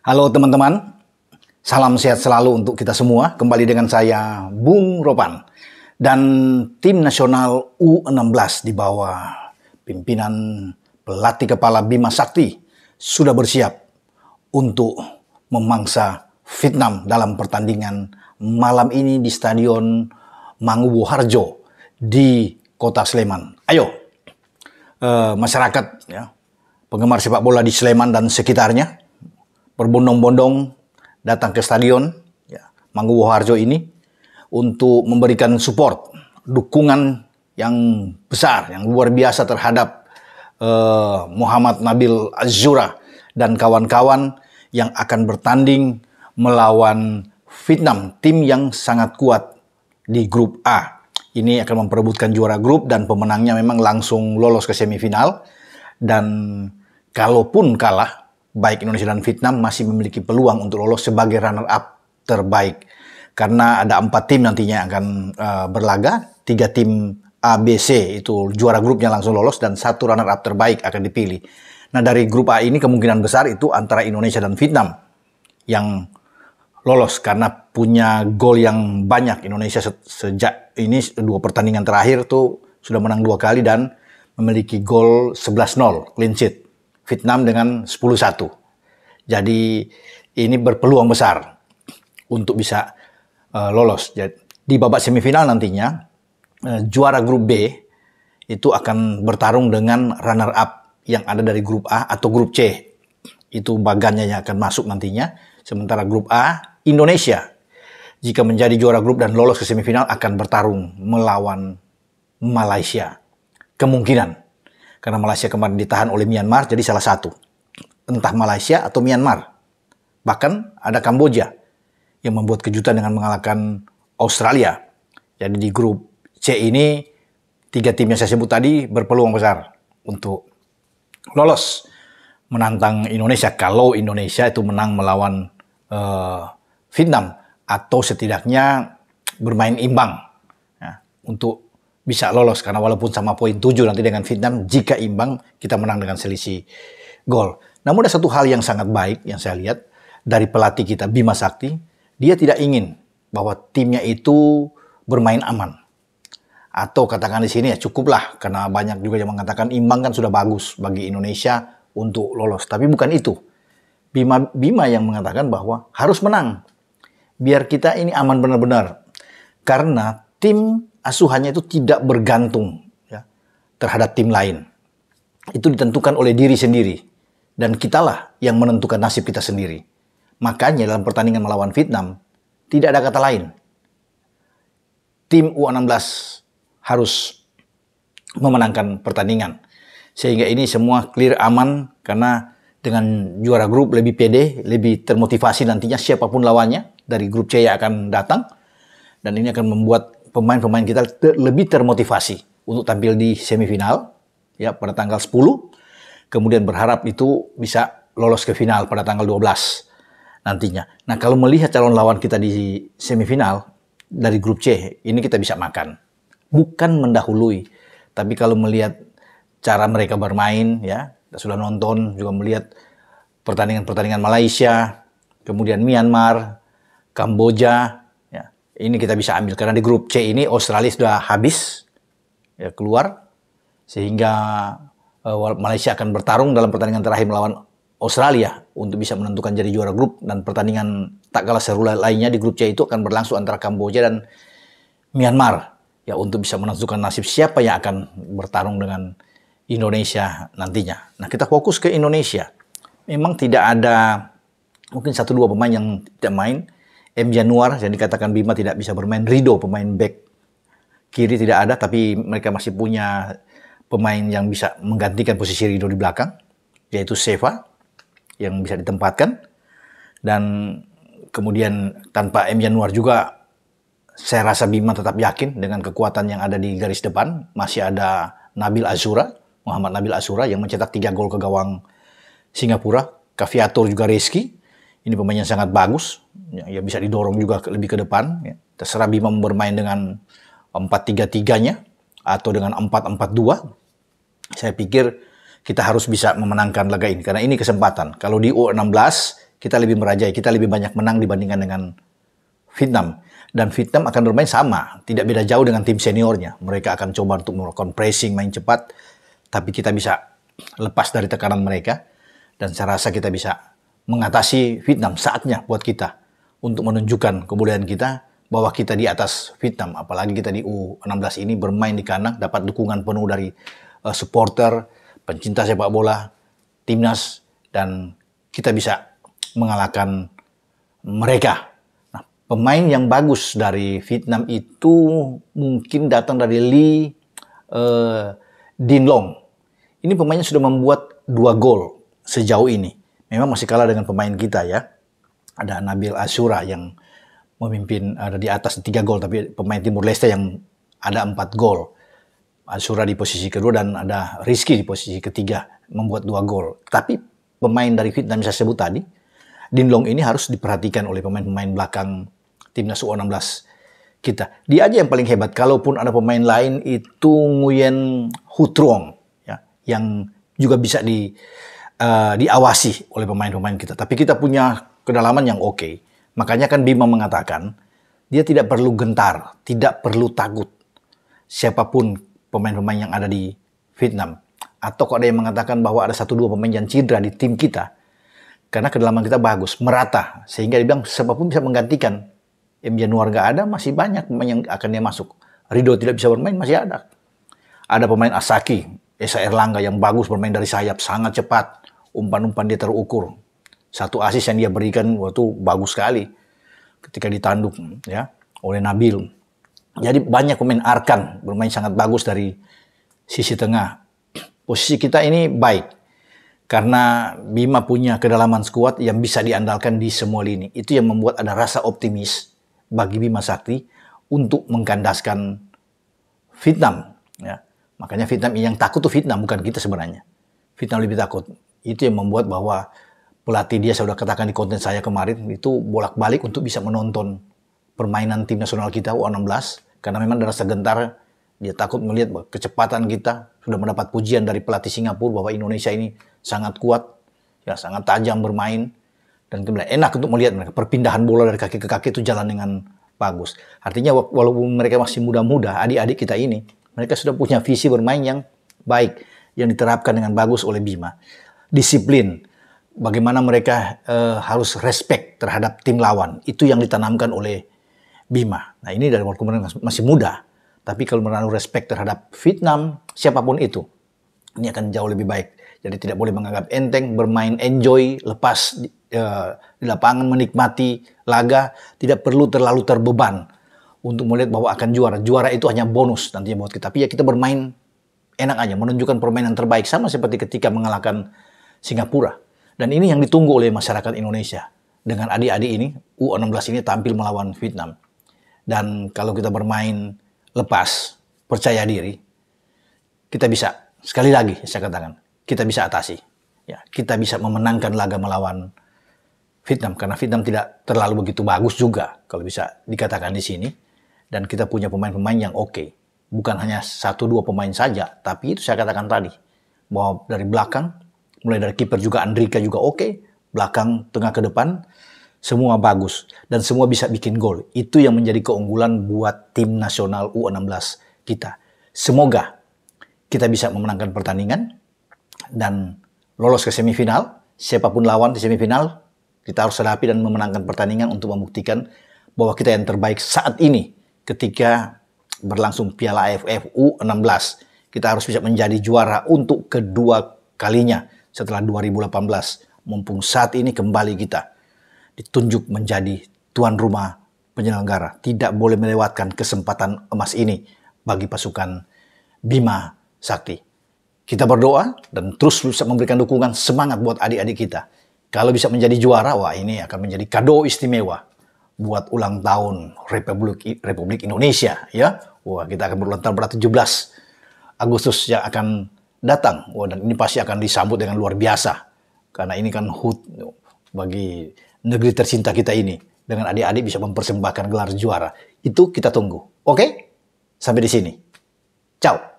Halo teman-teman, salam sehat selalu untuk kita semua. Kembali dengan saya, Bung Ropan, dan tim nasional U16 di bawah pimpinan pelatih kepala Bima Sakti sudah bersiap untuk memangsa Vietnam dalam pertandingan malam ini di Stadion Mangubo Harjo di Kota Sleman. Ayo, eh, masyarakat, ya, penggemar sepak bola di Sleman dan sekitarnya, berbondong-bondong datang ke stadion ya, Mangguwo Harjo ini untuk memberikan support, dukungan yang besar, yang luar biasa terhadap eh, Muhammad Nabil Azura dan kawan-kawan yang akan bertanding melawan Vietnam, tim yang sangat kuat di grup A. Ini akan memperebutkan juara grup dan pemenangnya memang langsung lolos ke semifinal. Dan kalaupun kalah, baik Indonesia dan Vietnam masih memiliki peluang untuk lolos sebagai runner-up terbaik. Karena ada empat tim nantinya yang akan uh, berlaga, tiga tim ABC itu juara grupnya langsung lolos dan satu runner-up terbaik akan dipilih. Nah dari grup A ini kemungkinan besar itu antara Indonesia dan Vietnam yang lolos karena punya gol yang banyak Indonesia se sejak ini dua pertandingan terakhir tuh sudah menang dua kali dan memiliki gol 11-0 clean sheet. Vietnam dengan 10-1. Jadi ini berpeluang besar untuk bisa uh, lolos. Jadi, di babak semifinal nantinya uh, juara grup B itu akan bertarung dengan runner up yang ada dari grup A atau grup C. Itu bagannya yang akan masuk nantinya. Sementara grup A Indonesia jika menjadi juara grup dan lolos ke semifinal akan bertarung melawan Malaysia. Kemungkinan karena Malaysia kemarin ditahan oleh Myanmar, jadi salah satu. Entah Malaysia atau Myanmar. Bahkan ada Kamboja yang membuat kejutan dengan mengalahkan Australia. Jadi di grup C ini, tiga tim yang saya sebut tadi berpeluang besar untuk lolos menantang Indonesia. Kalau Indonesia itu menang melawan uh, Vietnam atau setidaknya bermain imbang ya, untuk bisa lolos karena walaupun sama poin 7 nanti dengan Vietnam jika imbang kita menang dengan selisih gol. Namun ada satu hal yang sangat baik yang saya lihat dari pelatih kita Bima Sakti, dia tidak ingin bahwa timnya itu bermain aman. Atau katakan di sini ya cukuplah karena banyak juga yang mengatakan imbang kan sudah bagus bagi Indonesia untuk lolos. Tapi bukan itu. Bima Bima yang mengatakan bahwa harus menang biar kita ini aman benar-benar. Karena tim asuhannya itu tidak bergantung ya, terhadap tim lain. Itu ditentukan oleh diri sendiri. Dan kitalah yang menentukan nasib kita sendiri. Makanya dalam pertandingan melawan Vietnam, tidak ada kata lain. Tim U16 harus memenangkan pertandingan. Sehingga ini semua clear aman karena dengan juara grup lebih pede, lebih termotivasi nantinya siapapun lawannya dari grup C yang akan datang. Dan ini akan membuat pemain-pemain kita te lebih termotivasi untuk tampil di semifinal ya pada tanggal 10 kemudian berharap itu bisa lolos ke final pada tanggal 12 nantinya. Nah, kalau melihat calon lawan kita di semifinal dari grup C, ini kita bisa makan. Bukan mendahului, tapi kalau melihat cara mereka bermain ya, kita sudah nonton juga melihat pertandingan-pertandingan Malaysia, kemudian Myanmar, Kamboja, ini kita bisa ambil karena di grup C ini Australia sudah habis ya, keluar sehingga uh, Malaysia akan bertarung dalam pertandingan terakhir melawan Australia untuk bisa menentukan jadi juara grup dan pertandingan tak kalah seru lainnya di grup C itu akan berlangsung antara Kamboja dan Myanmar ya untuk bisa menentukan nasib siapa yang akan bertarung dengan Indonesia nantinya. Nah kita fokus ke Indonesia. Memang tidak ada mungkin satu dua pemain yang tidak main, M Januar yang dikatakan Bima tidak bisa bermain Rido pemain back kiri tidak ada tapi mereka masih punya pemain yang bisa menggantikan posisi Rido di belakang yaitu Seva yang bisa ditempatkan dan kemudian tanpa M Januar juga saya rasa Bima tetap yakin dengan kekuatan yang ada di garis depan masih ada Nabil Azura Muhammad Nabil Azura yang mencetak tiga gol ke gawang Singapura Kaviator juga Rizky ini pemain yang sangat bagus ya, ya bisa didorong juga ke, lebih ke depan ya. terserah Bima bermain dengan 4-3-3-nya atau dengan 4-4-2 saya pikir kita harus bisa memenangkan laga ini karena ini kesempatan kalau di U16 kita lebih merajai kita lebih banyak menang dibandingkan dengan Vietnam dan Vietnam akan bermain sama tidak beda jauh dengan tim seniornya mereka akan coba untuk melakukan pressing main cepat tapi kita bisa lepas dari tekanan mereka dan saya rasa kita bisa mengatasi Vietnam. Saatnya buat kita untuk menunjukkan kemuliaan kita bahwa kita di atas Vietnam. Apalagi kita di U16 ini bermain di kandang, dapat dukungan penuh dari uh, supporter, pencinta sepak bola, timnas, dan kita bisa mengalahkan mereka. Nah, pemain yang bagus dari Vietnam itu mungkin datang dari Lee uh, Din Ini pemainnya sudah membuat dua gol sejauh ini memang masih kalah dengan pemain kita ya. Ada Nabil Asura yang memimpin ada eh, di atas tiga gol tapi pemain Timur Leste yang ada empat gol. Asura di posisi kedua dan ada Rizky di posisi ketiga membuat dua gol. Tapi pemain dari Vietnam yang saya sebut tadi, Dinlong ini harus diperhatikan oleh pemain-pemain belakang timnas U16 kita. Dia aja yang paling hebat. Kalaupun ada pemain lain itu Nguyen Hutrong ya, yang juga bisa di uh, diawasi oleh pemain-pemain kita. Tapi kita punya kedalaman yang oke. Okay. Makanya kan Bima mengatakan dia tidak perlu gentar, tidak perlu takut. Siapapun pemain-pemain yang ada di Vietnam. Atau kok ada yang mengatakan bahwa ada satu dua pemain yang cedera di tim kita. Karena kedalaman kita bagus, merata. Sehingga bilang siapapun bisa menggantikan. Yang Januar gak ada, masih banyak pemain yang akan dia masuk. Rido tidak bisa bermain, masih ada. Ada pemain Asaki, Esa Erlangga yang bagus bermain dari sayap, sangat cepat umpan-umpan dia terukur. Satu asis yang dia berikan waktu bagus sekali ketika ditanduk ya oleh Nabil. Jadi banyak pemain Arkan bermain sangat bagus dari sisi tengah. Posisi kita ini baik karena Bima punya kedalaman skuad yang bisa diandalkan di semua lini. Itu yang membuat ada rasa optimis bagi Bima Sakti untuk mengkandaskan Vietnam. Ya. Makanya Vietnam yang takut tuh Vietnam bukan kita sebenarnya. Vietnam lebih takut. Itu yang membuat bahwa pelatih dia, saya sudah katakan di konten saya kemarin, itu bolak-balik untuk bisa menonton permainan tim nasional kita U16. Karena memang darah segentar, dia takut melihat bahwa kecepatan kita sudah mendapat pujian dari pelatih Singapura bahwa Indonesia ini sangat kuat, ya sangat tajam bermain. Dan kemudian enak untuk melihat mereka perpindahan bola dari kaki ke kaki itu jalan dengan bagus. Artinya walaupun mereka masih muda-muda, adik-adik kita ini, mereka sudah punya visi bermain yang baik, yang diterapkan dengan bagus oleh Bima disiplin, bagaimana mereka uh, harus respect terhadap tim lawan. Itu yang ditanamkan oleh Bima. Nah ini dari kemarin masih muda, tapi kalau menaruh respect terhadap Vietnam, siapapun itu, ini akan jauh lebih baik. Jadi tidak boleh menganggap enteng, bermain enjoy, lepas uh, di lapangan menikmati laga, tidak perlu terlalu terbeban untuk melihat bahwa akan juara. Juara itu hanya bonus nantinya buat kita. Tapi ya kita bermain enak aja, menunjukkan permainan terbaik. Sama seperti ketika mengalahkan Singapura. Dan ini yang ditunggu oleh masyarakat Indonesia. Dengan adik-adik ini, U16 ini tampil melawan Vietnam. Dan kalau kita bermain lepas, percaya diri, kita bisa. Sekali lagi saya katakan, kita bisa atasi. Ya, kita bisa memenangkan laga melawan Vietnam karena Vietnam tidak terlalu begitu bagus juga kalau bisa dikatakan di sini. Dan kita punya pemain-pemain yang oke. Okay. Bukan hanya satu dua pemain saja, tapi itu saya katakan tadi bahwa dari belakang Mulai dari kiper juga Andrika juga oke, okay. belakang, tengah ke depan semua bagus dan semua bisa bikin gol. Itu yang menjadi keunggulan buat tim nasional U16 kita. Semoga kita bisa memenangkan pertandingan dan lolos ke semifinal. Siapapun lawan di semifinal, kita harus hadapi dan memenangkan pertandingan untuk membuktikan bahwa kita yang terbaik saat ini ketika berlangsung Piala AFF U16. Kita harus bisa menjadi juara untuk kedua kalinya setelah 2018. Mumpung saat ini kembali kita ditunjuk menjadi tuan rumah penyelenggara. Tidak boleh melewatkan kesempatan emas ini bagi pasukan Bima Sakti. Kita berdoa dan terus bisa memberikan dukungan semangat buat adik-adik kita. Kalau bisa menjadi juara, wah ini akan menjadi kado istimewa buat ulang tahun Republik Republik Indonesia ya. Wah, kita akan berulang tahun pada 17 Agustus yang akan datang. Wah, dan ini pasti akan disambut dengan luar biasa. Karena ini kan hut bagi negeri tercinta kita ini. Dengan adik-adik bisa mempersembahkan gelar juara. Itu kita tunggu. Oke? Sampai di sini. Ciao.